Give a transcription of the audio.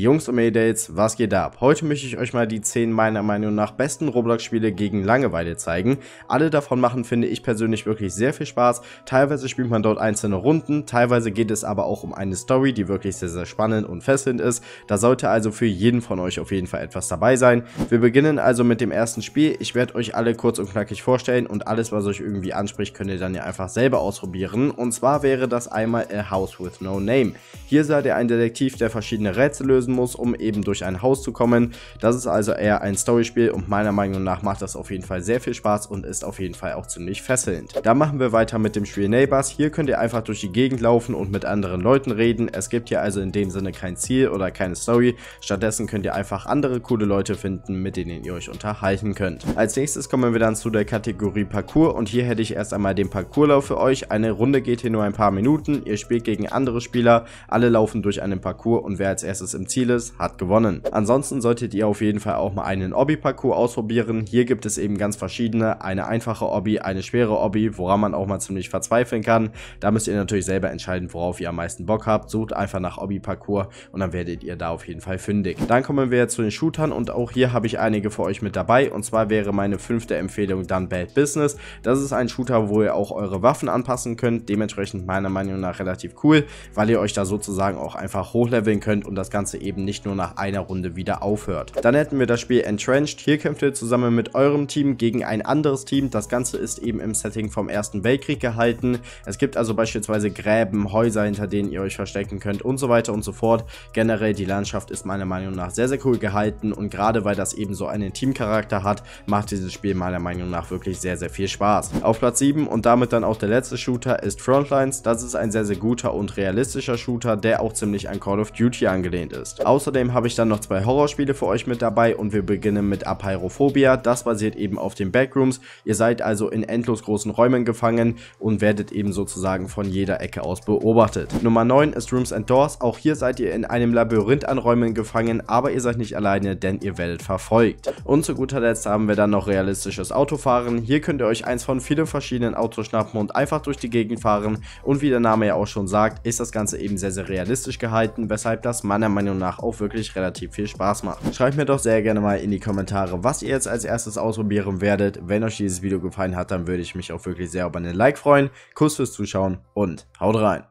Jungs und Mädels, was geht ab? Heute möchte ich euch mal die 10 meiner Meinung nach besten Roblox-Spiele gegen Langeweile zeigen. Alle davon machen, finde ich persönlich, wirklich sehr viel Spaß. Teilweise spielt man dort einzelne Runden, teilweise geht es aber auch um eine Story, die wirklich sehr, sehr spannend und fesselnd ist. Da sollte also für jeden von euch auf jeden Fall etwas dabei sein. Wir beginnen also mit dem ersten Spiel. Ich werde euch alle kurz und knackig vorstellen und alles, was euch irgendwie anspricht, könnt ihr dann ja einfach selber ausprobieren. Und zwar wäre das einmal A House With No Name. Hier seid ihr ein Detektiv, der verschiedene Rätsel löst lösen muss, um eben durch ein Haus zu kommen. Das ist also eher ein Storyspiel und meiner Meinung nach macht das auf jeden Fall sehr viel Spaß und ist auf jeden Fall auch ziemlich fesselnd. Dann machen wir weiter mit dem Spiel Neighbors. Hier könnt ihr einfach durch die Gegend laufen und mit anderen Leuten reden. Es gibt hier also in dem Sinne kein Ziel oder keine Story. Stattdessen könnt ihr einfach andere coole Leute finden, mit denen ihr euch unterhalten könnt. Als nächstes kommen wir dann zu der Kategorie Parcours und hier hätte ich erst einmal den Parcourslauf für euch. Eine Runde geht hier nur ein paar Minuten. Ihr spielt gegen andere Spieler. Alle laufen durch einen Parcours und wer als erstes im Ziel Zieles hat gewonnen. Ansonsten solltet ihr auf jeden Fall auch mal einen Obby-Parcours ausprobieren. Hier gibt es eben ganz verschiedene, eine einfache Obby, eine schwere Obby, woran man auch mal ziemlich verzweifeln kann. Da müsst ihr natürlich selber entscheiden, worauf ihr am meisten Bock habt. Sucht einfach nach Obby-Parcours und dann werdet ihr da auf jeden Fall fündig. Dann kommen wir jetzt zu den Shootern und auch hier habe ich einige für euch mit dabei und zwar wäre meine fünfte Empfehlung dann Bad Business. Das ist ein Shooter, wo ihr auch eure Waffen anpassen könnt, dementsprechend meiner Meinung nach relativ cool, weil ihr euch da sozusagen auch einfach hochleveln könnt und das Ganze eben nicht nur nach einer Runde wieder aufhört. Dann hätten wir das Spiel Entrenched. Hier kämpft ihr zusammen mit eurem Team gegen ein anderes Team. Das Ganze ist eben im Setting vom Ersten Weltkrieg gehalten. Es gibt also beispielsweise Gräben, Häuser, hinter denen ihr euch verstecken könnt und so weiter und so fort. Generell die Landschaft ist meiner Meinung nach sehr, sehr cool gehalten und gerade weil das eben so einen Teamcharakter hat, macht dieses Spiel meiner Meinung nach wirklich sehr, sehr viel Spaß. Auf Platz 7 und damit dann auch der letzte Shooter ist Frontlines. Das ist ein sehr, sehr guter und realistischer Shooter, der auch ziemlich an Call of Duty angelehnt ist ist. Außerdem habe ich dann noch zwei Horrorspiele für euch mit dabei und wir beginnen mit Apyrophobia. Das basiert eben auf den Backrooms. Ihr seid also in endlos großen Räumen gefangen und werdet eben sozusagen von jeder Ecke aus beobachtet. Nummer 9 ist Rooms and Doors. Auch hier seid ihr in einem Labyrinth an Räumen gefangen, aber ihr seid nicht alleine, denn ihr werdet verfolgt. Und zu guter Letzt haben wir dann noch realistisches Autofahren. Hier könnt ihr euch eins von vielen verschiedenen Autos schnappen und einfach durch die Gegend fahren. Und wie der Name ja auch schon sagt, ist das Ganze eben sehr, sehr realistisch gehalten, weshalb das meiner Meinung nach nach auch wirklich relativ viel Spaß macht. Schreibt mir doch sehr gerne mal in die Kommentare, was ihr jetzt als erstes ausprobieren werdet. Wenn euch dieses Video gefallen hat, dann würde ich mich auch wirklich sehr über einen Like freuen. Kuss fürs Zuschauen und haut rein!